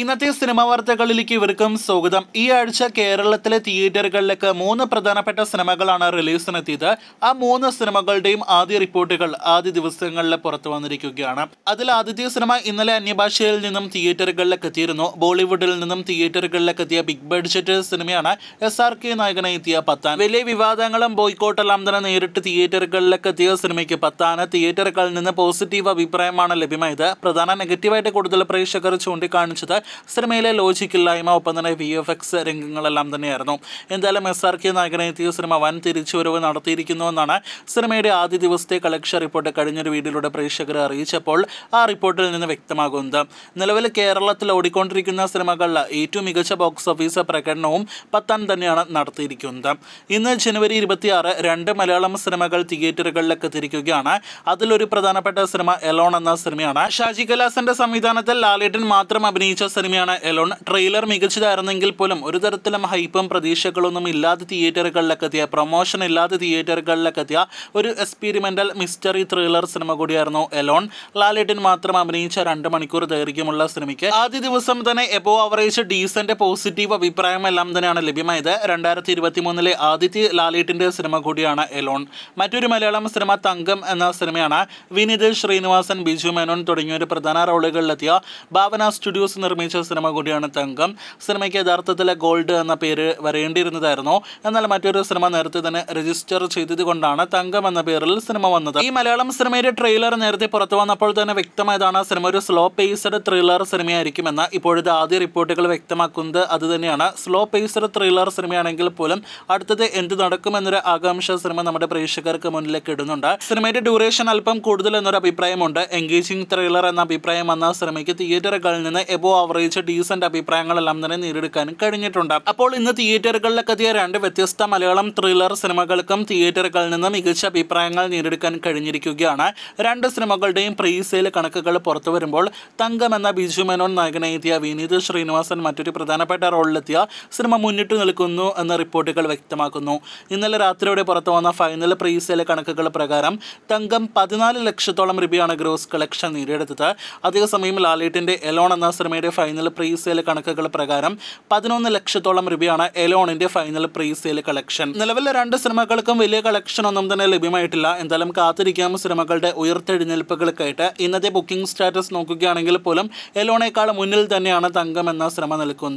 ഇന്നത്തെ സിനിമാ വാർത്തകളിലേക്ക് ഇവർക്കും സ്വാഗതം ഈ ആഴ്ച കേരളത്തിലെ തിയേറ്ററുകളിലേക്ക് മൂന്ന് പ്രധാനപ്പെട്ട സിനിമകളാണ് റിലീസിനെത്തിയത് ആ മൂന്ന് സിനിമകളുടെയും ആദ്യ റിപ്പോർട്ടുകൾ ആദ്യ ദിവസങ്ങളിൽ പുറത്തു വന്നിരിക്കുകയാണ് അതിൽ ആദ്യത്തെ സിനിമ ഇന്നലെ അന്യഭാഷയിൽ നിന്നും തിയേറ്ററുകളിലേക്ക് എത്തിയിരുന്നു ബോളിവുഡിൽ നിന്നും തിയേറ്ററുകളിലേക്ക് എത്തിയ ബിഗ് ബഡ്ജറ്റ് സിനിമയാണ് എസ് ആർ കെ നായകനെ എത്തിയ പത്താൻ വലിയ വിവാദങ്ങളും ബോയ്ക്കോട്ടെല്ലാം തന്നെ നേരിട്ട് തിയേറ്ററുകളിലേക്ക് എത്തിയ സിനിമയ്ക്ക് പത്താന് തിയേറ്ററുകളിൽ നിന്ന് പോസിറ്റീവ് അഭിപ്രായമാണ് ലഭ്യമായത് പ്രധാന നെഗറ്റീവായിട്ട് കൂടുതൽ പ്രേക്ഷകർ ചൂണ്ടിക്കാണിച്ചത് സിനിമയിലെ ലോജിക്കില്ലായ്മ ഒപ്പം തന്നെ വി എഫ് എക്സ് രംഗങ്ങളെല്ലാം തന്നെയായിരുന്നു എന്തായാലും എസ് ആർ കെ നായകനെത്തിയ സിനിമ വൻ തിരിച്ചുവരവ് നടത്തിയിരിക്കുന്നുവെന്നാണ് സിനിമയുടെ ആദ്യ ദിവസത്തെ കളക്ഷൻ റിപ്പോർട്ട് കഴിഞ്ഞൊരു വീഡിയോയിലൂടെ പ്രേക്ഷകരെ അറിയിച്ചപ്പോൾ ആ റിപ്പോർട്ടിൽ നിന്ന് വ്യക്തമാകുന്നത് നിലവിൽ കേരളത്തിൽ ഓടിക്കൊണ്ടിരിക്കുന്ന സിനിമകളിൽ ഏറ്റവും മികച്ച ബോക്സ് ഓഫീസ് പ്രകടനവും പത്താൻ തന്നെയാണ് നടത്തിയിരിക്കുന്നത് ഇന്ന് ജനുവരി ഇരുപത്തിയാറ് രണ്ട് മലയാളം സിനിമകൾ തിയേറ്ററുകളിലേക്ക് തിരിക്കുകയാണ് അതിലൊരു പ്രധാനപ്പെട്ട സിനിമ എലോൺ എന്ന സിനിമയാണ് ഷാജി കലാസിന്റെ സംവിധാനത്തിൽ ലാലേട്ടൻ മാത്രം അഭിനയിച്ച സിനിമയാണ് എലോൺ ട്രെയിലർ മികച്ചതായിരുന്നെങ്കിൽ പോലും ഒരു തരത്തിലും ഹൈപ്പും പ്രതീക്ഷകളൊന്നും ഇല്ലാതെ തിയേറ്ററുകളിലൊക്കെ എത്തിയ പ്രൊമോഷൻ ഇല്ലാതെ തിയേറ്ററുകളിലൊക്കെ എത്തിയ ഒരു എക്സ്പീരിമെൻ്റൽ മിസ്റ്ററി ത്രില്ലർ സിനിമ കൂടിയായിരുന്നു എലോൺ ലാലേട്ടൻ മാത്രം അഭിനയിച്ച രണ്ട് മണിക്കൂർ ദൈർഘ്യമുള്ള സിനിമയ്ക്ക് ആദ്യ ദിവസം തന്നെ എബോ അവറേജ് ഡീസൻ്റ് പോസിറ്റീവ് അഭിപ്രായം എല്ലാം തന്നെയാണ് ലഭ്യമായത് രണ്ടായിരത്തി ഇരുപത്തി മൂന്നിലെ ആദിത്യ ലാലേട്ടിൻ്റെ സിനിമ കൂടിയാണ് എലോൺ മറ്റൊരു മലയാളം സിനിമ തങ്കം എന്ന സിനിമയാണ് വിനീത് ശ്രീനിവാസൻ ബിജു മേനോൻ തുടങ്ങിയ ഒരു പ്രധാന റോളുകളിലെത്തിയ ഭാവന സ്റ്റുഡിയോസ് നിർമ്മിച്ചു നിർമ്മിച്ച സിനിമ കൂടിയാണ് തങ്കം സിനിമയ്ക്ക് യഥാർത്ഥത്തിലെ ഗോൾഡ് എന്ന പേര് വരേണ്ടിയിരുന്നതായിരുന്നു എന്നാൽ മറ്റൊരു സിനിമ നേരത്തെ തന്നെ രജിസ്റ്റർ കൊണ്ടാണ് തങ്കം എന്ന പേരിൽ സിനിമ വന്നത് ഈ മലയാളം സിനിമയുടെ ട്രെയിലർ നേരത്തെ പുറത്തു വന്നപ്പോൾ തന്നെ വ്യക്തമായതാണ് സിനിമ ഒരു സ്ലോ പേസ്ഡ് ത്രില്ലർ സിനിമയായിരിക്കുമെന്ന് ഇപ്പോഴത്തെ ആദ്യ റിപ്പോർട്ടുകൾ വ്യക്തമാക്കുന്നത് അതുതന്നെയാണ് സ്ലോ പേസ്ഡ് ത്രില്ലർ സിനിമയാണെങ്കിൽ പോലും അടുത്തത് എന്ത് നടക്കുമെന്നൊരു ആകാംക്ഷ സിനിമ നമ്മുടെ പ്രേക്ഷകർക്ക് മുന്നിലേക്ക് ഇടുന്നുണ്ട് സിനിമയുടെ ഡ്യൂറേഷൻ അല്പം കൂടുതൽ എന്നൊരു അഭിപ്രായമുണ്ട് എൻഗേജിംഗ് ത്രില്ലർ എന്ന അഭിപ്രായം വന്ന സിനിമയ്ക്ക് തിയേറ്ററുകളിൽ നിന്ന് എബോ കവറേജ് ഡീസന്റ് അഭിപ്രായങ്ങളെല്ലാം തന്നെ നേരിടുക്കാനും കഴിഞ്ഞിട്ടുണ്ട് അപ്പോൾ ഇന്ന് തിയേറ്ററുകളിലൊക്കെ എത്തിയ രണ്ട് വ്യത്യസ്ത മലയാളം ത്രില്ലർ സിനിമകൾക്കും തിയേറ്ററുകളിൽ നിന്ന് മികച്ച അഭിപ്രായങ്ങൾ നേരിടുക്കാൻ കഴിഞ്ഞിരിക്കുകയാണ് രണ്ട് സിനിമകളുടെയും പ്രീ സെയിൽ കണക്കുകൾ പുറത്തു വരുമ്പോൾ തങ്കം എന്ന ബിജു മേനോൻ നായകനെത്തിയ വിനീത് ശ്രീനിവാസൻ മറ്റൊരു പ്രധാനപ്പെട്ട റോളിലെത്തിയ സിനിമ മുന്നിട്ട് നിൽക്കുന്നു എന്ന റിപ്പോർട്ടുകൾ വ്യക്തമാക്കുന്നു ഇന്നലെ രാത്രിയോടെ പുറത്തു വന്ന ഫൈനൽ പ്രീ സെയിൽ കണക്കുകൾ പ്രകാരം തങ്കം പതിനാല് ലക്ഷത്തോളം രൂപയാണ് ഗ്രോസ് കളക്ഷൻ നേടിയെടുത്തത് അതേസമയം ലാലേട്ടിന്റെ എലോൺ എന്ന സിനിമയുടെ ഫൈനൽ പ്രീ സെയിൽ കണക്കുകൾ പ്രകാരം പതിനൊന്ന് ലക്ഷത്തോളം രൂപയാണ് എലോണിന്റെ ഫൈനൽ പ്രീ സെയിൽ കളക്ഷൻ നിലവിലെ രണ്ട് സിനിമകൾക്കും വലിയ കളക്ഷൻ ഒന്നും തന്നെ ലഭ്യമായിട്ടില്ല എന്തായാലും കാത്തിരിക്കാം സിനിമകളുടെ ഉയർത്തെഴുന്നേൽപ്പുകൾക്കായിട്ട് ഇന്നത്തെ ബുക്കിംഗ് സ്റ്റാറ്റസ് നോക്കുകയാണെങ്കിൽ പോലും എലോണേക്കാൾ മുന്നിൽ തന്നെയാണ് തങ്കം എന്ന സിനിമ നിൽക്കുന്നത്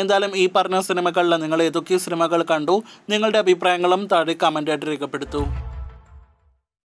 എന്തായാലും ഈ പറഞ്ഞ സിനിമകളിൽ നിങ്ങൾ ഏതൊക്കെ സിനിമകൾ കണ്ടു നിങ്ങളുടെ അഭിപ്രായങ്ങളും താഴെ കമൻ്റായിട്ട് രേഖപ്പെടുത്തൂ